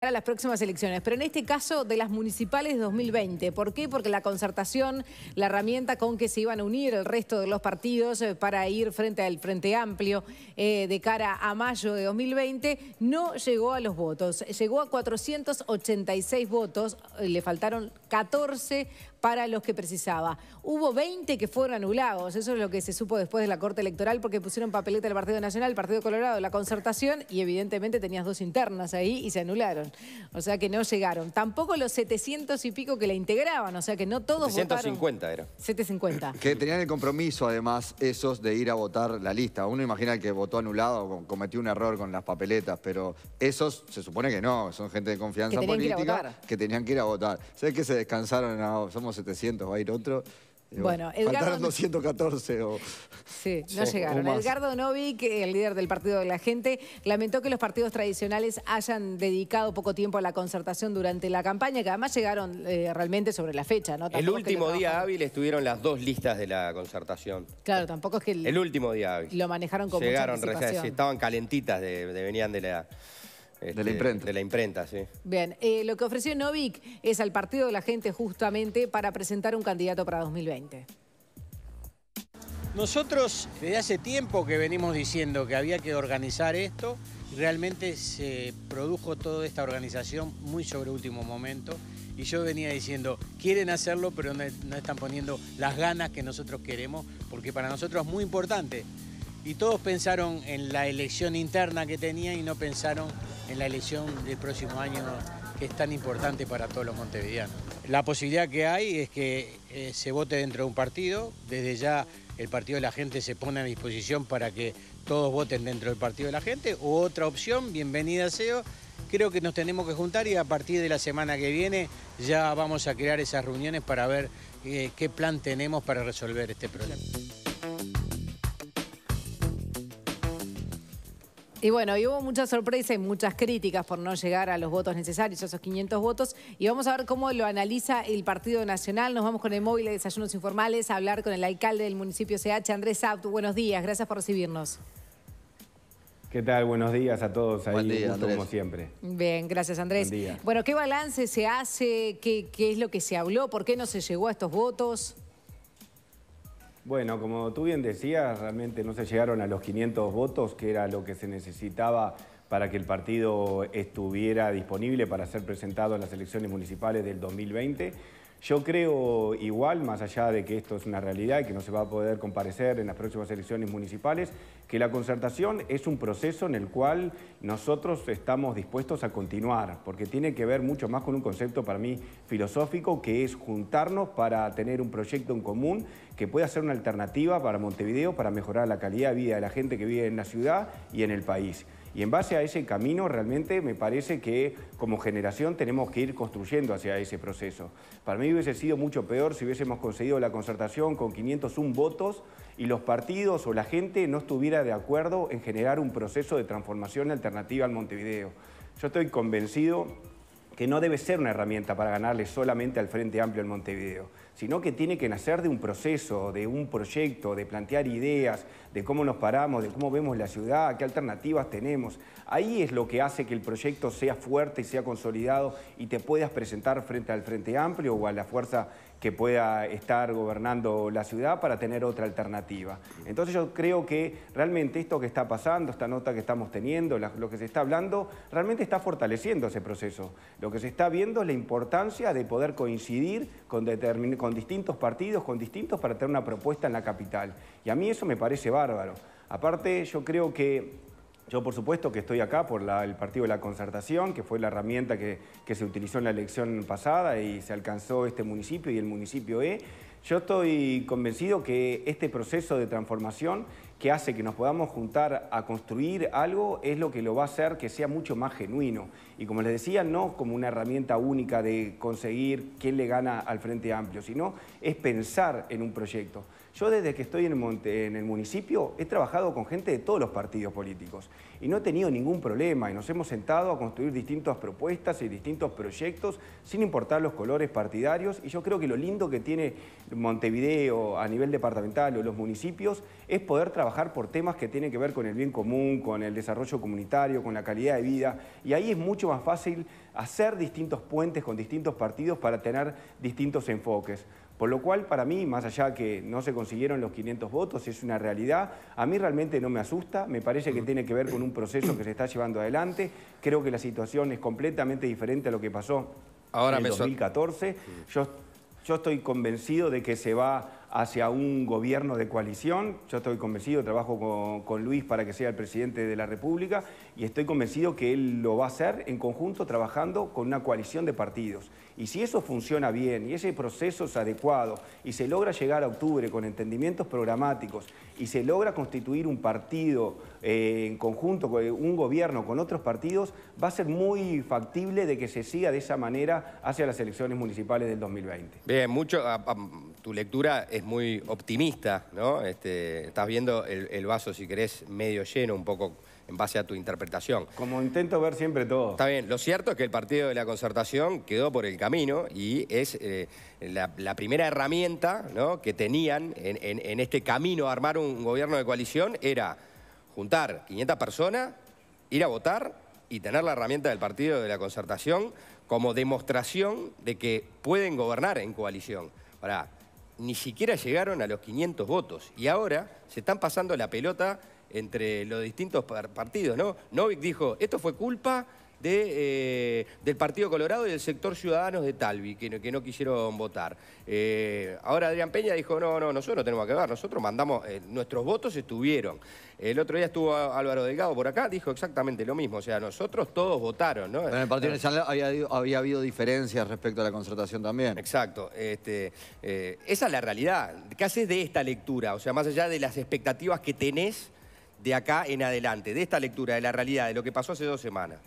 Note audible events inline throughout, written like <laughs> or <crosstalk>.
para las próximas elecciones, pero en este caso de las municipales 2020. ¿Por qué? Porque la concertación, la herramienta con que se iban a unir el resto de los partidos eh, para ir frente al Frente Amplio eh, de cara a mayo de 2020, no llegó a los votos. Llegó a 486 votos, eh, le faltaron 14 para los que precisaba. Hubo 20 que fueron anulados, eso es lo que se supo después de la Corte Electoral porque pusieron papeleta el Partido Nacional, el Partido Colorado, la concertación y evidentemente tenías dos internas ahí y se anularon. O sea que no llegaron. Tampoco los 700 y pico que la integraban, o sea que no todos 750 era. 750. Que tenían el compromiso además esos de ir a votar la lista. Uno imagina que votó anulado o cometió un error con las papeletas, pero esos se supone que no, son gente de confianza política que, tenían que ir a votar. ¿Sabes que se descansaron? en somos 700, va a ir otro. bueno, 214 o... Sí, no <laughs> llegaron. Edgardo Novik, el líder del Partido de la Gente, lamentó que los partidos tradicionales hayan dedicado poco tiempo a la concertación durante la campaña, que además llegaron eh, realmente sobre la fecha. el último día hábil estuvieron las dos listas de la concertación. Claro, tampoco es que... El, último día Lo manejaron con Llegaron, estaban calentitas, venían de la este, de la imprenta. De la imprenta, sí. Bien, eh, lo que ofreció Novik es al Partido de la Gente justamente para presentar un candidato para 2020. Nosotros desde hace tiempo que venimos diciendo que había que organizar esto, realmente se produjo toda esta organización muy sobre último momento y yo venía diciendo, quieren hacerlo pero no, no están poniendo las ganas que nosotros queremos porque para nosotros es muy importante y todos pensaron en la elección interna que tenía y no pensaron en la elección del próximo año que es tan importante para todos los montevideanos. La posibilidad que hay es que eh, se vote dentro de un partido, desde ya el partido de la gente se pone a disposición para que todos voten dentro del partido de la gente, u otra opción, bienvenida SEO, creo que nos tenemos que juntar y a partir de la semana que viene ya vamos a crear esas reuniones para ver eh, qué plan tenemos para resolver este problema. Y bueno, hubo muchas sorpresas y muchas críticas por no llegar a los votos necesarios, esos 500 votos. Y vamos a ver cómo lo analiza el Partido Nacional. Nos vamos con el móvil de desayunos informales a hablar con el alcalde del municipio CH, Andrés Abtu. Buenos días, gracias por recibirnos. ¿Qué tal? Buenos días a todos ahí, como siempre. Bien, gracias Andrés. Buen día. Bueno, ¿qué balance se hace? ¿Qué es lo que se habló? ¿Por qué no se llegó a estos votos? Bueno, como tú bien decías, realmente no se llegaron a los 500 votos, que era lo que se necesitaba para que el partido estuviera disponible para ser presentado en las elecciones municipales del 2020. Yo creo igual, más allá de que esto es una realidad y que no se va a poder comparecer en las próximas elecciones municipales, que la concertación es un proceso en el cual nosotros estamos dispuestos a continuar, porque tiene que ver mucho más con un concepto para mí filosófico, que es juntarnos para tener un proyecto en común que pueda ser una alternativa para Montevideo, para mejorar la calidad de vida de la gente que vive en la ciudad y en el país. Y en base a ese camino, realmente me parece que como generación tenemos que ir construyendo hacia ese proceso. Para mí hubiese sido mucho peor si hubiésemos conseguido la concertación con 501 votos y los partidos o la gente no estuviera de acuerdo en generar un proceso de transformación alternativa al Montevideo. Yo estoy convencido que no debe ser una herramienta para ganarle solamente al Frente Amplio en Montevideo sino que tiene que nacer de un proceso, de un proyecto, de plantear ideas, de cómo nos paramos, de cómo vemos la ciudad, qué alternativas tenemos. Ahí es lo que hace que el proyecto sea fuerte y sea consolidado y te puedas presentar frente al Frente Amplio o a la fuerza que pueda estar gobernando la ciudad para tener otra alternativa. Entonces yo creo que realmente esto que está pasando, esta nota que estamos teniendo, lo que se está hablando, realmente está fortaleciendo ese proceso. Lo que se está viendo es la importancia de poder coincidir con distintos partidos, con distintos para tener una propuesta en la capital. Y a mí eso me parece bárbaro. Aparte, yo creo que yo, por supuesto, que estoy acá por el Partido de la Concertación, que fue la herramienta que, que, se utilizó en la elección pasada y se alcanzó este municipio y el municipio E. Yo estoy convencido que este proceso de transformación que hace que nos podamos juntar a construir algo es lo que lo va a hacer que sea mucho más genuino. Y como les decía, no como una herramienta única de conseguir quién le gana al Frente Amplio, sino es pensar en un proyecto. Yo desde que estoy en, en el municipio he trabajado con gente de todos los partidos políticos y no he tenido ningún problema y nos hemos sentado a construir distintas propuestas y distintos proyectos sin importar los colores partidarios y yo creo que lo lindo que tiene Montevideo a nivel departamental o los municipios es poder trabajar por temas que tienen que ver con el bien común, con el desarrollo comunitario, con la calidad de vida y ahí es mucho más fácil hacer distintos puentes con distintos partidos para tener distintos enfoques. Por lo cual, para mí, más allá que no se consiguieron los 500 votos, es una realidad, a mí realmente no me asusta, me parece que tiene que ver con un proceso que se está llevando adelante, creo que la situación es completamente diferente a lo que pasó en el 2014. Yo, yo estoy convencido de que se va hacia un gobierno de coalición. Yo estoy convencido, trabajo con, Luis para que sea el presidente de la República y estoy convencido que él lo va a hacer en conjunto trabajando con una coalición de partidos. Y si eso funciona bien y ese proceso es adecuado y se logra llegar a octubre con entendimientos programáticos y se logra constituir un partido eh, en conjunto, con eh, un gobierno con otros partidos, va a ser muy factible de que se siga de esa manera hacia las elecciones municipales del 2020. Bien, mucho tu lectura es muy optimista, ¿no? Este, estás viendo el, vaso, si querés, medio lleno un poco en base a tu interpretación. Como intento ver siempre todo. Está bien, lo cierto es que el partido de la concertación quedó por el camino y es eh, la, primera herramienta ¿no? que tenían en, este camino a armar un gobierno de coalición era juntar 500 personas, ir a votar y tener la herramienta del partido de la concertación como demostración de que pueden gobernar en coalición. Ahora, ni siquiera llegaron a los 500 votos. Y ahora se están pasando la pelota entre los distintos partidos, ¿no? Novik dijo, esto fue culpa de, eh, del Partido Colorado y del sector Ciudadanos de Talvi, que, no, quisieron votar. Eh, ahora Adrián Peña dijo, no, no, nosotros no tenemos que ver, nosotros mandamos, eh, nuestros votos estuvieron. El otro día estuvo Álvaro Delgado por acá, dijo exactamente lo mismo, o sea, nosotros todos votaron, ¿no? En el Partido Nacional había, habido diferencias respecto a la concertación también. Exacto, este, esa es la realidad. ¿Qué haces de esta lectura? O sea, más allá de las expectativas que tenés de acá en adelante, de esta lectura, de la realidad, de lo que pasó hace dos semanas.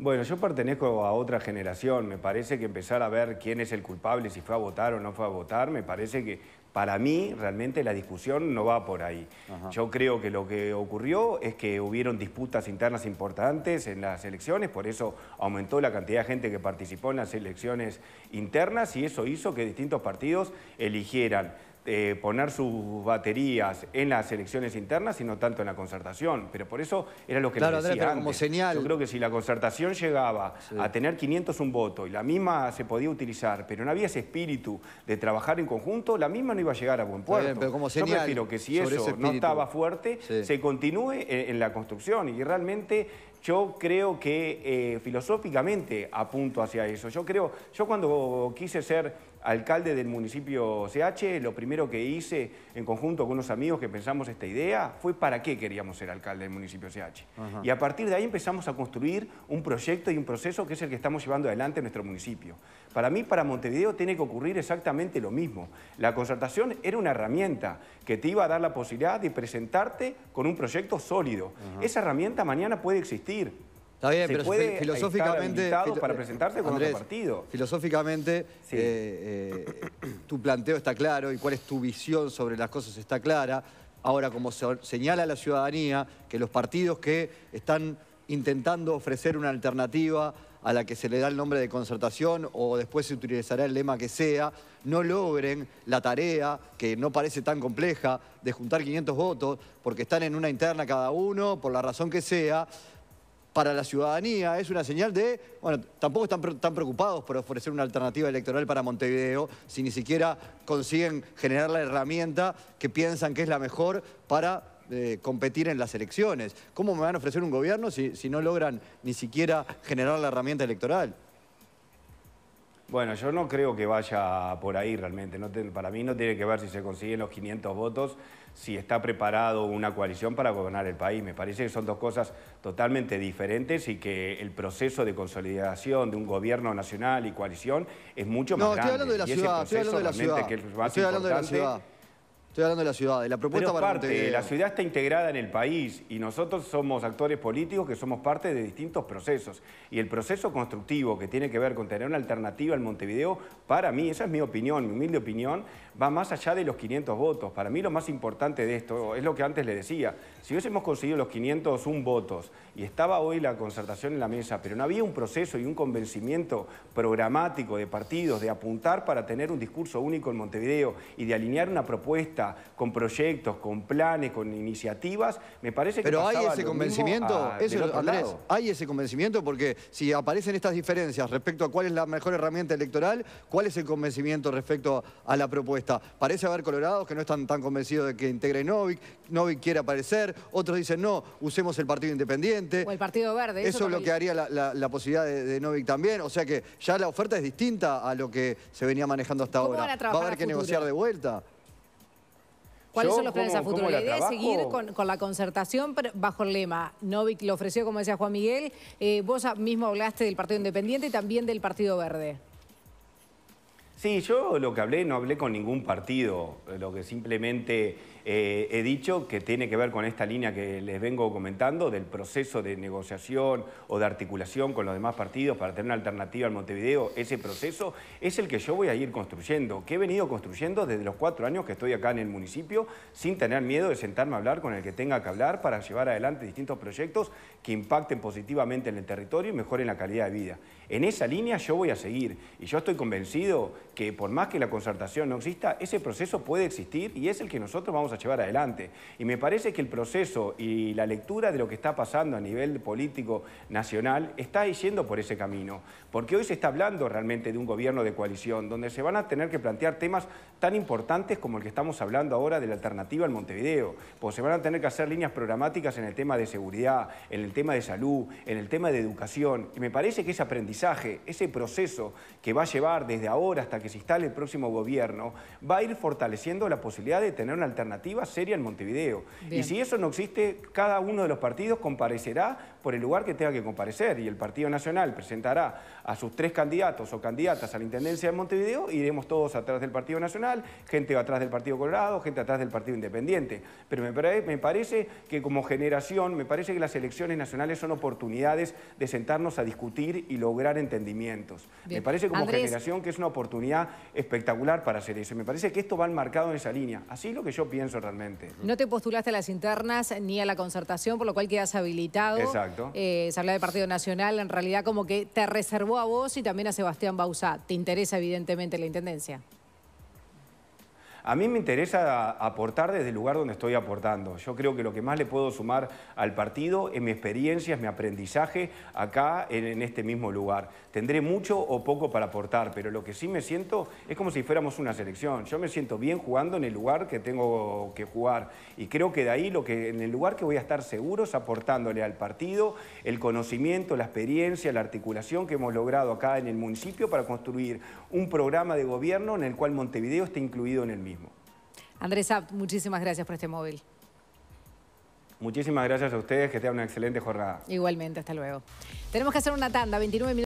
Bueno, yo pertenezco a otra generación. Me parece que empezar a ver quién es el culpable, si fue a votar o no fue a votar, me parece que para mí realmente la discusión no va por ahí. Yo creo que lo que ocurrió es que hubieron disputas internas importantes en las elecciones, por eso aumentó la cantidad de gente que participó en las elecciones internas y eso hizo que distintos partidos eligieran eh, poner sus baterías en las elecciones internas sino tanto en la concertación. Pero por eso era lo que claro, Como señal... Yo creo que si la concertación llegaba a tener 500 un voto y la misma se podía utilizar, pero no había ese espíritu de trabajar en conjunto, la misma no iba a llegar a buen puerto. pero como señal, Yo que si eso no estaba fuerte, se continúe en, la construcción. Y realmente yo creo que eh, filosóficamente apunto hacia eso. Yo creo, yo cuando quise ser alcalde del municipio CH, lo primero que hice en conjunto con unos amigos que pensamos esta idea fue para qué queríamos ser alcalde del municipio CH. Y a partir de ahí empezamos a construir un proyecto y un proceso que es el que estamos llevando adelante en nuestro municipio. Para mí, para Montevideo, tiene que ocurrir exactamente lo mismo. La concertación era una herramienta que te iba a dar la posibilidad de presentarte con un proyecto sólido. Esa herramienta mañana puede existir Está bien, pero puede filosóficamente. para presentarse con el partido. Filosóficamente, eh, eh, tu planteo está claro y cuál es tu visión sobre las cosas está clara. Ahora, como señala la ciudadanía, que los partidos que están intentando ofrecer una alternativa a la que se le da el nombre de concertación o después se utilizará el lema que sea, no logren la tarea, que no parece tan compleja, de juntar 500 votos, porque están en una interna cada uno, por la razón que sea, para la ciudadanía, es una señal de, bueno, tampoco están tan preocupados por ofrecer una alternativa electoral para Montevideo, si ni siquiera consiguen generar la herramienta que piensan que es la mejor para eh, competir en las elecciones. ¿Cómo me van a ofrecer un gobierno si, no logran ni siquiera generar la herramienta electoral? Bueno, yo no creo que vaya por ahí realmente. No para mí no tiene que ver si se consiguen los 500 votos si está preparado una coalición para gobernar el país. Me parece que son dos cosas totalmente diferentes y que el proceso de consolidación de un gobierno nacional y coalición es mucho más no, grande. ciudad. estoy hablando de la ciudad, estoy hablando de la ciudad. Estoy hablando de la ciudad, de la propuesta para parte, La ciudad está integrada en el país y nosotros somos actores políticos que somos parte de distintos procesos. Y el proceso constructivo que tiene que ver con tener una alternativa al Montevideo, para mí, esa es mi opinión, mi humilde opinión, va más allá de los 500 votos. Para mí lo más importante de esto es lo que antes le decía. Si hubiésemos conseguido los 501 votos y estaba hoy la concertación en la mesa, pero no había un proceso y un convencimiento programático de partidos, de apuntar para tener un discurso único en Montevideo y de alinear una propuesta con proyectos, con planes, con iniciativas, me parece que Pero hay ese convencimiento, Andrés, hay ese convencimiento porque si aparecen estas diferencias respecto a cuál es la mejor herramienta electoral, cuál es el convencimiento respecto a la propuesta. Parece haber colorados que no están tan convencidos de que integre Novik, Novik quiere aparecer, otros dicen no, usemos el partido independiente. O el partido verde. Eso, es lo la, la, la, posibilidad de, Novik también, o sea que ya la oferta es distinta a lo que se venía manejando hasta ahora. ¿Va a haber que negociar de vuelta? ¿Cuáles son los planes a futuro? La, idea es seguir con, la concertación bajo el lema. Novik lo ofreció, como decía Juan Miguel. Eh, vos mismo hablaste del Partido Independiente y también del Partido Verde. Sí, yo lo que hablé no hablé con ningún partido, lo que simplemente eh, he dicho que tiene que ver con esta línea que les vengo comentando del proceso de negociación o de articulación con los demás partidos para tener una alternativa al Montevideo, ese proceso es el que yo voy a ir construyendo, que he venido construyendo desde los cuatro años que estoy acá en el municipio sin tener miedo de sentarme a hablar con el que tenga que hablar para llevar adelante distintos proyectos que impacten positivamente en el territorio y mejoren la calidad de vida. En esa línea yo voy a seguir y yo estoy convencido que por más que la concertación no exista, ese proceso puede existir y es el que nosotros vamos a llevar adelante. Y me parece que el proceso y la lectura de lo que está pasando a nivel político nacional está yendo por ese camino. Porque hoy se está hablando realmente de un gobierno de coalición, donde se van a tener que plantear temas tan importantes como el que estamos hablando ahora de la alternativa al Montevideo. Pues se van a tener que hacer líneas programáticas en el tema de seguridad, en el tema de salud, en el tema de educación. Y me parece que ese aprendizaje, ese proceso que va a llevar desde ahora hasta que se instale el próximo gobierno, va a ir fortaleciendo la posibilidad de tener una alternativa seria en Montevideo. Y si eso no existe, cada uno de los partidos comparecerá por el lugar que tenga que comparecer. Y el Partido Nacional presentará a sus tres candidatos o candidatas a la Intendencia de Montevideo, iremos todos atrás del Partido Nacional, gente atrás del Partido Colorado, gente atrás del Partido Independiente. Pero me, parece que como generación, me parece que las elecciones nacionales son oportunidades de sentarnos a discutir y lograr entendimientos. Me parece como generación que es una oportunidad espectacular para hacer eso. Me parece que esto va enmarcado en esa línea. Así es lo que yo pienso realmente. No te postulaste a las internas ni a la concertación, por lo cual quedas habilitado. Exacto. Eh, se habla de Partido Nacional, en realidad como que te reservó a vos y también a Sebastián Bausá. ¿Te interesa evidentemente la Intendencia? A mí me interesa aportar desde el lugar donde estoy aportando. Yo creo que lo que más le puedo sumar al partido es mi experiencia, es mi aprendizaje acá en, este mismo lugar. Tendré mucho o poco para aportar, pero lo que sí me siento es como si fuéramos una selección. Yo me siento bien jugando en el lugar que tengo que jugar y creo que de ahí lo que en el lugar que voy a estar seguro es aportándole al partido el conocimiento, la experiencia, la articulación que hemos logrado acá en el municipio para construir un programa de gobierno en el cual Montevideo esté incluido en el mismo. Andrés Abt, muchísimas gracias por este móvil. Muchísimas gracias a ustedes, que tengan una excelente jornada. Igualmente, hasta luego. Tenemos que hacer una tanda, 29 minutos.